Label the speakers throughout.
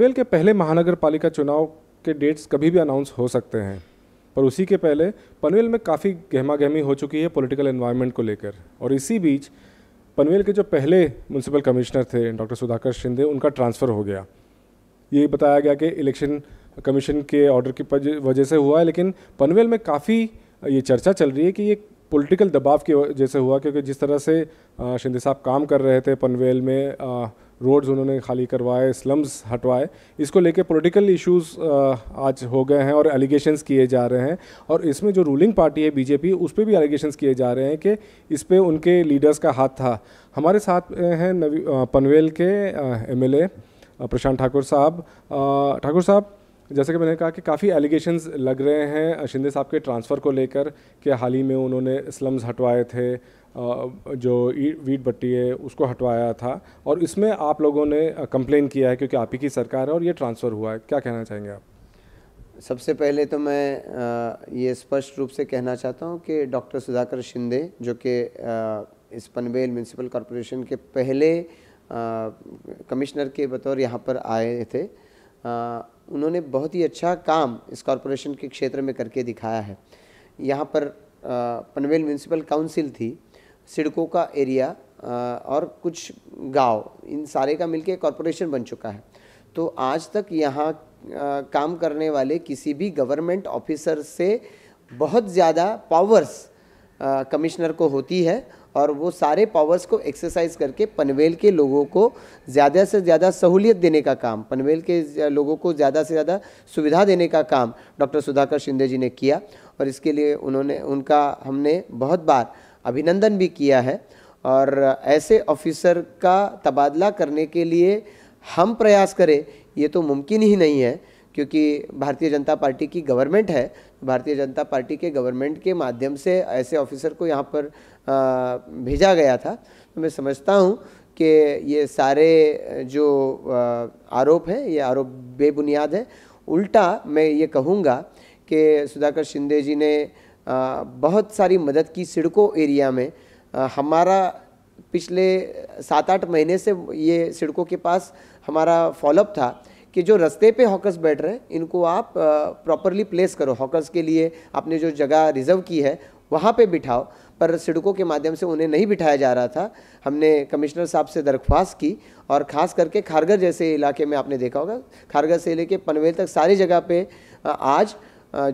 Speaker 1: पनवेल के पहले महानगर पालिका चुनाव के डेट्स कभी भी अनाउंस हो सकते हैं पर उसी के पहले पनवेल में काफ़ी गहमा गहमी हो चुकी है पॉलिटिकल एनवायरनमेंट को लेकर और इसी बीच पनवेल के जो पहले म्यूनसिपल कमिश्नर थे डॉक्टर सुधाकर शिंदे उनका ट्रांसफ़र हो गया ये बताया गया कि इलेक्शन कमीशन के ऑर्डर की वजह से हुआ है लेकिन पनवेल में काफ़ी ये चर्चा चल रही है कि ये पॉलिटिकल दबाव की वजह से हुआ क्योंकि जिस तरह से शिंदे साहब काम कर रहे थे पनवेल में रोड्स उन्होंने खाली करवाए स्लम्स हटवाए इसको लेके पॉलिटिकल इश्यूज आज हो गए हैं और एलिगेशंस किए जा रहे हैं और इसमें जो रूलिंग पार्टी है बीजेपी उस पर भी एलिगेशंस किए जा रहे हैं कि इस पर उनके लीडर्स का हाथ था हमारे साथ हैं नवी पनवेल के एम प्रशांत ठाकुर साहब ठाकुर साहब जैसे कि मैंने कहा कि काफ़ी एलिगेशन लग रहे हैं शिंदे साहब के ट्रांसफ़र को लेकर कि हाल ही में उन्होंने स्लम्स हटवाए थे जो वीट भट्टी है उसको हटवाया था और इसमें आप लोगों ने कंप्लेन किया है क्योंकि आप ही की सरकार है और ये ट्रांसफ़र हुआ है क्या कहना चाहेंगे आप
Speaker 2: सबसे पहले तो मैं ये स्पष्ट रूप से कहना चाहता हूँ कि डॉक्टर सुधाकर शिंदे जो कि इस पनबेल म्यूनसिपल कॉरपोरेशन के पहले कमिश्नर के बतौर यहाँ पर आए थे उन्होंने बहुत ही अच्छा काम इस कॉरपोरेशन के क्षेत्र में करके दिखाया है यहाँ पर पनवेल म्यूनसिपल काउंसिल थी सिड़कों का एरिया और कुछ गांव इन सारे का मिलके कॉरपोरेशन बन चुका है तो आज तक यहाँ काम करने वाले किसी भी गवर्नमेंट ऑफिसर से बहुत ज़्यादा पावर्स कमिश्नर को होती है और वो सारे पावर्स को एक्सरसाइज करके पनवेल के लोगों को ज़्यादा से ज़्यादा सहूलियत देने का काम पनवेल के लोगों को ज़्यादा से ज़्यादा सुविधा देने का काम डॉक्टर सुधाकर शिंदे जी ने किया और इसके लिए उन्होंने उनका हमने बहुत बार अभिनंदन भी किया है और ऐसे ऑफिसर का तबादला करने के लिए हम प्रयास करें ये तो मुमकिन ही नहीं है क्योंकि भारतीय जनता पार्टी की गवर्नमेंट है तो भारतीय जनता पार्टी के गवर्नमेंट के माध्यम से ऐसे ऑफिसर को यहाँ पर भेजा गया था तो मैं समझता हूँ कि ये सारे जो आरोप हैं ये आरोप बेबुनियाद है उल्टा मैं ये कहूँगा कि सुधाकर शिंदे जी ने बहुत सारी मदद की सिड़को एरिया में हमारा पिछले सात आठ महीने से ये सिड़कों के पास हमारा फॉलोअप था कि जो रस्ते पे हॉकर्स बैठ रहे हैं इनको आप प्रॉपरली प्लेस करो हॉकर्स के लिए आपने जो जगह रिजर्व की है वहाँ पे बिठाओ पर सड़कों के माध्यम से उन्हें नहीं बिठाया जा रहा था हमने कमिश्नर साहब से दरख्वास्त की और ख़ास करके खारगर जैसे इलाके में आपने देखा होगा खारगर से लेके पनवेल तक सारी जगह पे आज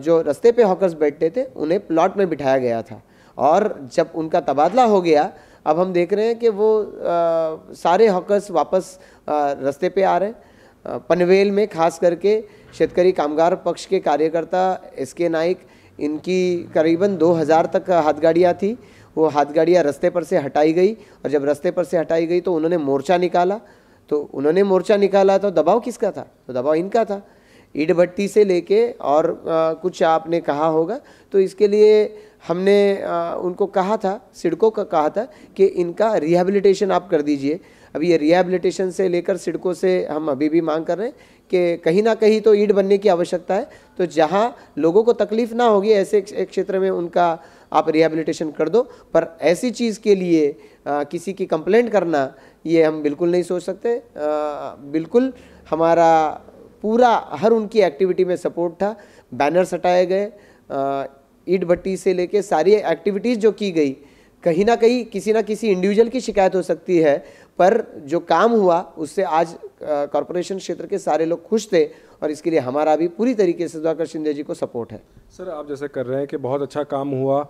Speaker 2: जो रस्ते पे हॉकर्स बैठते थे उन्हें प्लॉट में बिठाया गया था और जब उनका तबादला हो गया अब हम देख रहे हैं कि वो आ, सारे हॉकर्स वापस रस्ते पे आ रहे हैं पनवेल में खास करके शेतकारी कामगार पक्ष के कार्यकर्ता एस के नाइक इनकी करीबन 2000 तक हाथगाड़ियाँ थी वो हाथगाड़ियाँ रास्ते पर से हटाई गई और जब रास्ते पर से हटाई गई तो उन्होंने मोर्चा निकाला तो उन्होंने मोर्चा निकाला तो दबाव किसका था तो दबाव इनका था ईट भट्टी से लेके और आ, कुछ आपने कहा होगा तो इसके लिए हमने आ, उनको कहा था सिडको का कहा था कि इनका रिहेबिलिटेशन आप कर दीजिए अभी ये रिहेबिलिटेशन से लेकर सिडको से हम अभी भी मांग कर रहे हैं कि कहीं ना कहीं तो ईट बनने की आवश्यकता है तो जहाँ लोगों को तकलीफ ना होगी ऐसे एक क्षेत्र में उनका आप रिहेबिलिटेशन कर दो पर ऐसी चीज़ के लिए आ, किसी की कंप्लेंट करना ये हम बिल्कुल नहीं सोच सकते आ, बिल्कुल हमारा पूरा हर उनकी एक्टिविटी में सपोर्ट था बैनर्स हटाए गए ईट भट्टी से लेके सारी एक्टिविटीज़ जो की गई कहीं ना कहीं किसी ना किसी इंडिविजुअल की शिकायत हो सकती है पर जो काम हुआ उससे आज कॉरपोरेशन क्षेत्र के सारे लोग खुश थे और इसके लिए हमारा भी पूरी तरीके से सुधाकर शिंदे जी को सपोर्ट है
Speaker 1: सर आप जैसे कर रहे हैं कि बहुत अच्छा काम हुआ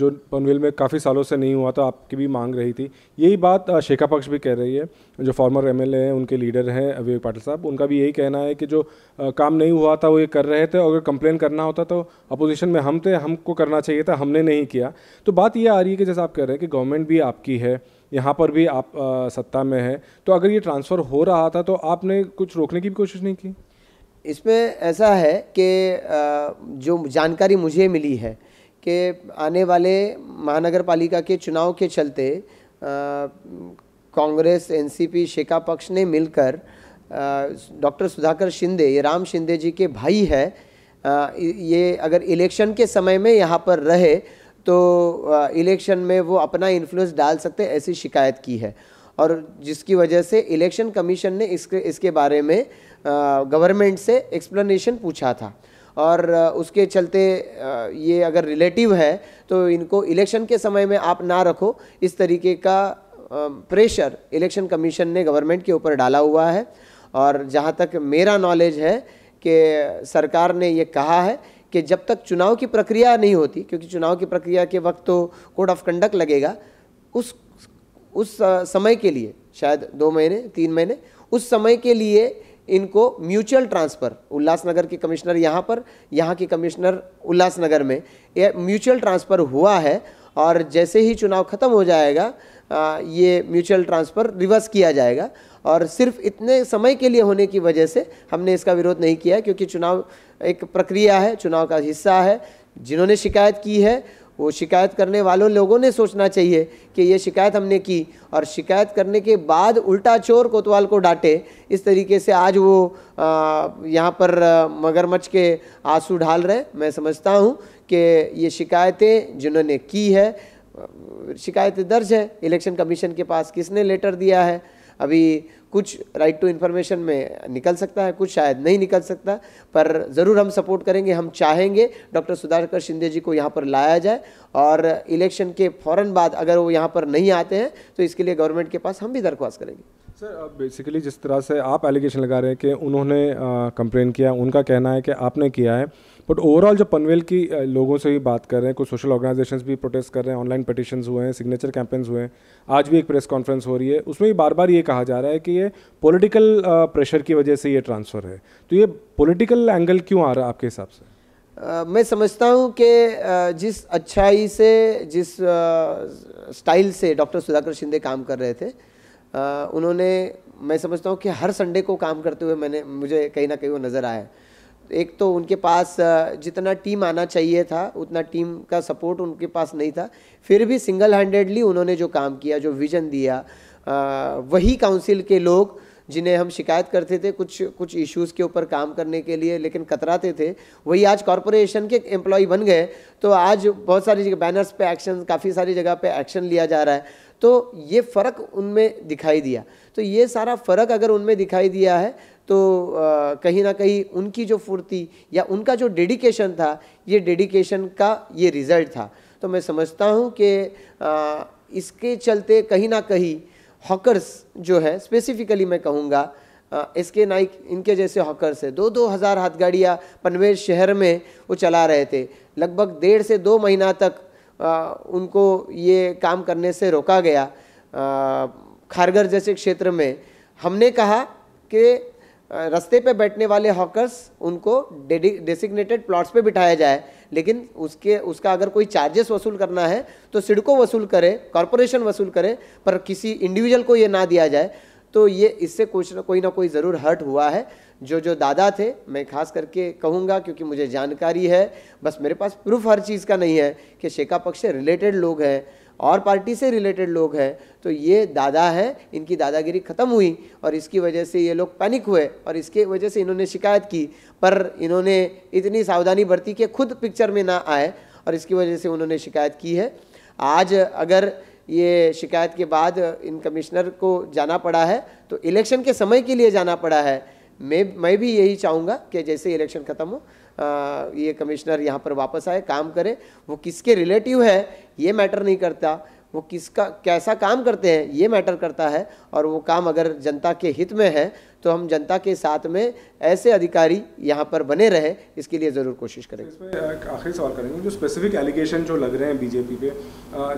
Speaker 1: जो पनवेल में काफ़ी सालों से नहीं हुआ था आपकी भी मांग रही थी यही बात शेखा पक्ष भी कह रही है जो फॉर्मर एम हैं उनके लीडर हैं विवेक पाटिल साहब उनका भी यही कहना है कि जो काम नहीं हुआ था वो ये कर रहे थे और अगर कंप्लेन करना होता तो अपोजिशन में हम थे हमको करना चाहिए था हमने नहीं किया तो बात ये आ रही है कि जैसे आप कह रहे हैं कि गवर्नमेंट भी आपकी है यहाँ पर भी आप आ, सत्ता में है तो अगर ये ट्रांसफ़र हो रहा था तो आपने कुछ रोकने की भी कोशिश नहीं की
Speaker 2: इसमें ऐसा है कि जो जानकारी मुझे मिली है कि आने वाले महानगर पालिका के चुनाव के चलते कांग्रेस एनसीपी शेखा पक्ष ने मिलकर डॉक्टर सुधाकर शिंदे ये राम शिंदे जी के भाई है आ, ये अगर इलेक्शन के समय में यहाँ पर रहे तो इलेक्शन में वो अपना इन्फ्लुएंस डाल सकते ऐसी शिकायत की है और जिसकी वजह से इलेक्शन कमीशन ने इसके इसके बारे में गवर्नमेंट से एक्सप्लेनेशन पूछा था और उसके चलते ये अगर रिलेटिव है तो इनको इलेक्शन के समय में आप ना रखो इस तरीके का प्रेशर इलेक्शन कमीशन ने गवर्नमेंट के ऊपर डाला हुआ है और जहाँ तक मेरा नॉलेज है कि सरकार ने ये कहा है कि जब तक चुनाव की प्रक्रिया नहीं होती क्योंकि चुनाव की प्रक्रिया के वक्त तो कोड ऑफ कंडक्ट लगेगा उस उस समय के लिए शायद दो महीने तीन महीने उस समय के लिए इनको म्यूचुअल ट्रांसफ़र उल्लासनगर के कमिश्नर यहाँ पर यहाँ के कमिश्नर उल्लासनगर में यह म्यूचुअल ट्रांसफ़र हुआ है और जैसे ही चुनाव खत्म हो जाएगा ये म्यूचुअल ट्रांसफ़र रिवर्स किया जाएगा और सिर्फ इतने समय के लिए होने की वजह से हमने इसका विरोध नहीं किया क्योंकि चुनाव एक प्रक्रिया है चुनाव का हिस्सा है जिन्होंने शिकायत की है वो शिकायत करने वालों लोगों ने सोचना चाहिए कि ये शिकायत हमने की और शिकायत करने के बाद उल्टा चोर कोतवाल को डांटे इस तरीके से आज वो यहाँ पर मगरमच्छ के आंसू ढाल रहे मैं समझता हूँ कि ये शिकायतें जिन्होंने की है शिकायतें दर्ज है इलेक्शन कमीशन के पास किसने लेटर दिया है अभी कुछ राइट टू इन्फॉर्मेशन में निकल सकता है कुछ शायद नहीं निकल सकता पर ज़रूर हम सपोर्ट करेंगे हम चाहेंगे डॉक्टर सुधाकर शिंदे जी को यहाँ पर लाया जाए और इलेक्शन के फ़ौर बाद अगर वो यहाँ पर नहीं आते हैं तो इसके लिए गवर्नमेंट के पास हम भी दरख्वास्त करेंगे
Speaker 1: सर अब बेसिकली जिस तरह से आप एलिगेशन लगा रहे हैं कि उन्होंने कंप्लेन किया उनका कहना है कि आपने किया है बट ओवरऑल जब पनवेल की लोगों से भी बात कर रहे हैं कुछ सोशल ऑर्गेनाइजेशन भी प्रोटेस्ट कर रहे हैं ऑनलाइन पटिशन हुए हैं सिग्नेचर कैंपेन्स हुए हैं आज भी एक प्रेस कॉन्फ्रेंस हो रही है उसमें भी बार बार ये कहा जा रहा है कि ये पोलिटिकल प्रेशर की वजह से ये ट्रांसफ़र है तो ये पोलिटिकल एंगल क्यों आ रहा है आपके हिसाब से
Speaker 2: आ, मैं समझता हूँ कि जिस अच्छाई से जिस स्टाइल से डॉक्टर सुधाकर शिंदे काम कर रहे थे उन्होंने मैं समझता हूँ कि हर संडे को काम करते हुए मैंने मुझे कहीं ना कहीं वो नज़र आया एक तो उनके पास जितना टीम आना चाहिए था उतना टीम का सपोर्ट उनके पास नहीं था फिर भी सिंगल हैंडेडली उन्होंने जो काम किया जो विज़न दिया वही काउंसिल के लोग जिन्हें हम शिकायत करते थे कुछ कुछ इश्यूज़ के ऊपर काम करने के लिए लेकिन कतराते थे वही आज कॉरपोरेशन के एम्प्लॉय बन गए तो आज बहुत सारी जगह बैनर्स पे एक्शन काफ़ी सारी जगह पे एक्शन लिया जा रहा है तो ये फ़र्क उनमें दिखाई दिया तो ये सारा फ़र्क अगर उनमें दिखाई दिया है तो कहीं ना कहीं उनकी जो फुर्ती या उनका जो डेडिकेशन था ये डेडिकेशन का ये रिज़ल्ट था तो मैं समझता हूँ कि इसके चलते कहीं ना कहीं हॉकर्स जो है स्पेसिफिकली मैं कहूँगा एस के नाइक इनके जैसे हॉकर्स है दो दो हज़ार हाथ गाड़ियाँ पनवेल शहर में वो चला रहे थे लगभग डेढ़ से दो महीना तक उनको ये काम करने से रोका गया खारगर जैसे क्षेत्र में हमने कहा कि रस्ते पे बैठने वाले हॉकर्स उनको डेसिग्नेटेड प्लॉट्स पे बिठाया जाए लेकिन उसके उसका अगर कोई चार्जेस वसूल करना है तो सिडको वसूल करे कॉरपोरेशन वसूल करे पर किसी इंडिविजुअल को ये ना दिया जाए तो ये इससे कुछ ना कोई ना कोई ज़रूर हर्ट हुआ है जो जो दादा थे मैं खास करके कहूँगा क्योंकि मुझे जानकारी है बस मेरे पास प्रूफ हर चीज़ का नहीं है कि शेखा पक्ष से रिलेटेड लोग हैं और पार्टी से रिलेटेड लोग हैं तो ये दादा हैं इनकी दादागिरी ख़त्म हुई और इसकी वजह से ये लोग पैनिक हुए और इसके वजह से इन्होंने शिकायत की पर इन्होंने इतनी सावधानी बरती कि खुद पिक्चर में ना आए और इसकी वजह से उन्होंने शिकायत की है आज अगर ये शिकायत के बाद इन कमिश्नर को जाना पड़ा है तो इलेक्शन के समय के लिए जाना पड़ा है मैं मैं भी यही चाहूँगा कि जैसे इलेक्शन ख़त्म हो आ, ये कमिश्नर यहाँ पर वापस आए काम करे वो किसके रिलेटिव है ये मैटर नहीं करता वो किसका कैसा काम करते हैं ये मैटर करता है और वो काम अगर जनता के हित में है तो हम जनता के साथ में ऐसे अधिकारी यहाँ पर बने रहे इसके लिए ज़रूर कोशिश करेंगे इसमें
Speaker 1: आखिरी सवाल करेंगे जो स्पेसिफिक एलिगेशन जो लग रहे हैं बीजेपी पे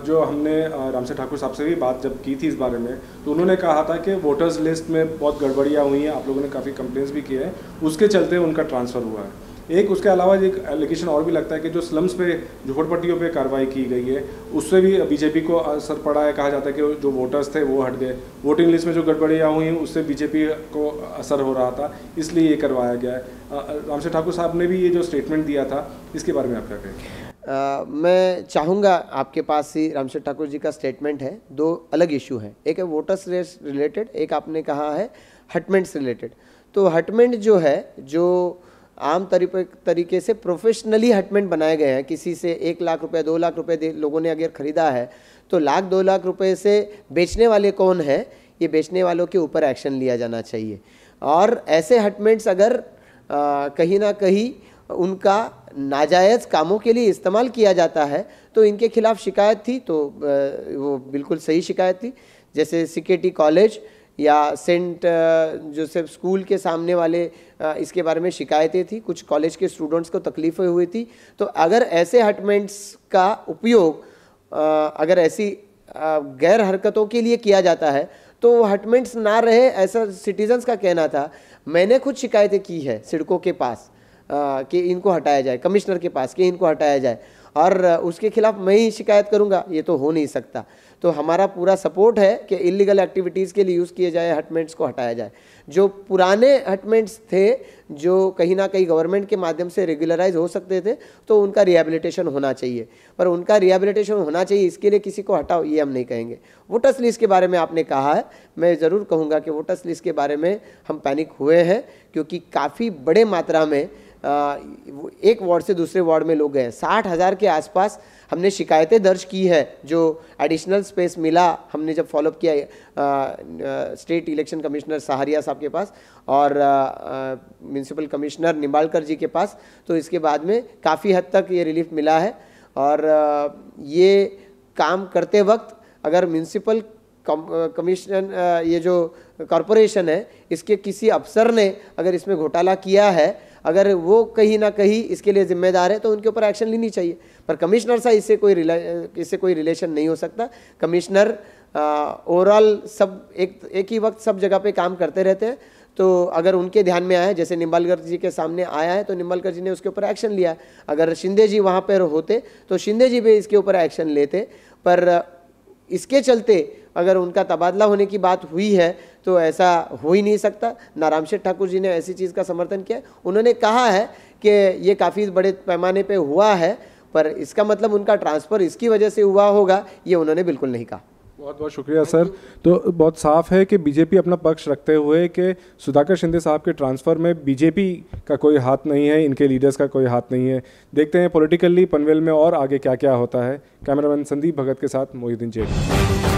Speaker 1: जो हमने रामसेठ ठाकुर साहब से भी बात जब की थी इस बारे में तो उन्होंने कहा था कि वोटर्स लिस्ट में बहुत गड़बड़ियाँ हुई हैं आप लोगों ने काफ़ी कंप्लेन्स भी किए हैं उसके चलते उनका ट्रांसफ़र हुआ है एक उसके अलावा एक एलिगेशन और भी लगता है कि जो स्लम्स पे झोपड़पट्टियों पे कार्रवाई की गई है उससे भी बीजेपी को असर पड़ा है कहा जाता है कि जो वोटर्स थे वो हट गए वोटिंग लिस्ट में जो गड़बड़ियाँ हुई उससे बीजेपी को असर हो रहा था
Speaker 2: इसलिए ये करवाया गया है रामशेर ठाकुर साहब ने भी ये जो स्टेटमेंट दिया था इसके बारे में आप क्या कहें मैं चाहूँगा आपके पास ही रामशेर ठाकुर जी का स्टेटमेंट है दो अलग इशू हैं एक है वोटर्स रेस रिलेटेड एक आपने कहा है हटमेंट से रिलेटेड तो हटमेंट जो है जो आम तरीके से प्रोफेशनली हटमेंट बनाए गए हैं किसी से एक लाख रुपए दो लाख रुपए लोगों ने अगर ख़रीदा है तो लाख दो लाख रुपए से बेचने वाले कौन है ये बेचने वालों के ऊपर एक्शन लिया जाना चाहिए और ऐसे हटमेंट्स अगर आ, कहीं ना कहीं उनका नाजायज़ कामों के लिए इस्तेमाल किया जाता है तो इनके खिलाफ शिकायत थी तो आ, वो बिल्कुल सही शिकायत थी जैसे सिकेटी कॉलेज या सेंट जोसेफ स्कूल के सामने वाले इसके बारे में शिकायतें थी कुछ कॉलेज के स्टूडेंट्स को तकलीफें हुई थी तो अगर ऐसे हटमेंट्स का उपयोग अगर ऐसी गैर हरकतों के लिए किया जाता है तो वो हटमेंट्स ना रहे ऐसा सिटीजन्स का कहना था मैंने खुद शिकायतें की है सिड़कों के पास कि इनको हटाया जाए कमिश्नर के पास कि इनको हटाया जाए और उसके खिलाफ मैं ही शिकायत करूंगा ये तो हो नहीं सकता तो हमारा पूरा सपोर्ट है कि इलीगल एक्टिविटीज़ के लिए यूज़ किए जाए हटमेंट्स को हटाया जाए जो पुराने हटमेंट्स थे जो कहीं ना कहीं गवर्नमेंट के माध्यम से रेगुलराइज हो सकते थे तो उनका रिहेबिलिटेशन होना चाहिए पर उनका रिहेबिलिटेशन होना चाहिए इसके लिए किसी को हटाओ ये हम नहीं कहेंगे वोटर्स लिस्ट के बारे में आपने कहा है मैं ज़रूर कहूँगा कि वोटर्स लिस्ट के बारे में हम पैनिक हुए हैं क्योंकि काफ़ी बड़े मात्रा में एक वार्ड से दूसरे वार्ड में लोग गए साठ हज़ार के आसपास हमने शिकायतें दर्ज की है जो एडिशनल स्पेस मिला हमने जब फॉलोअप किया स्टेट इलेक्शन कमिश्नर सहारिया साहब के पास और म्यूनसिपल कमिश्नर निम्बालकर जी के पास तो इसके बाद में काफ़ी हद तक ये रिलीफ मिला है और आ, ये काम करते वक्त अगर म्यूनसिपल कमीशन ये जो कॉरपोरेशन है इसके किसी अफसर ने अगर इसमें घोटाला किया है अगर वो कहीं ना कहीं इसके लिए जिम्मेदार है तो उनके ऊपर एक्शन लेनी चाहिए पर कमिश्नर सा इससे कोई रिले इससे कोई रिलेशन नहीं हो सकता कमिश्नर ओवरऑल सब एक एक ही वक्त सब जगह पे काम करते रहते हैं तो अगर उनके ध्यान में आया जैसे निम्बालकर जी के सामने आया है तो निम्बालकर जी ने उसके ऊपर एक्शन लिया अगर शिंदे जी वहाँ पर होते तो शिंदे जी भी इसके ऊपर एक्शन लेते पर इसके चलते अगर उनका तबादला होने की बात हुई है तो ऐसा हो ही नहीं सकता ना रामशेठ ठाकुर जी ने ऐसी चीज़ का समर्थन किया उन्होंने कहा है कि ये काफ़ी बड़े पैमाने पे हुआ है पर इसका मतलब उनका ट्रांसफ़र इसकी वजह से हुआ होगा ये उन्होंने बिल्कुल नहीं कहा
Speaker 1: बहुत बहुत शुक्रिया सर तो बहुत साफ है कि बीजेपी अपना पक्ष रखते हुए कि सुधाकर शिंदे साहब के ट्रांसफ़र में बीजेपी का कोई हाथ नहीं है इनके लीडर्स का कोई हाथ नहीं है देखते हैं पॉलिटिकली पनवेल में और आगे क्या क्या होता है कैमरामैन संदीप भगत के साथ मोहिद्दीन जेट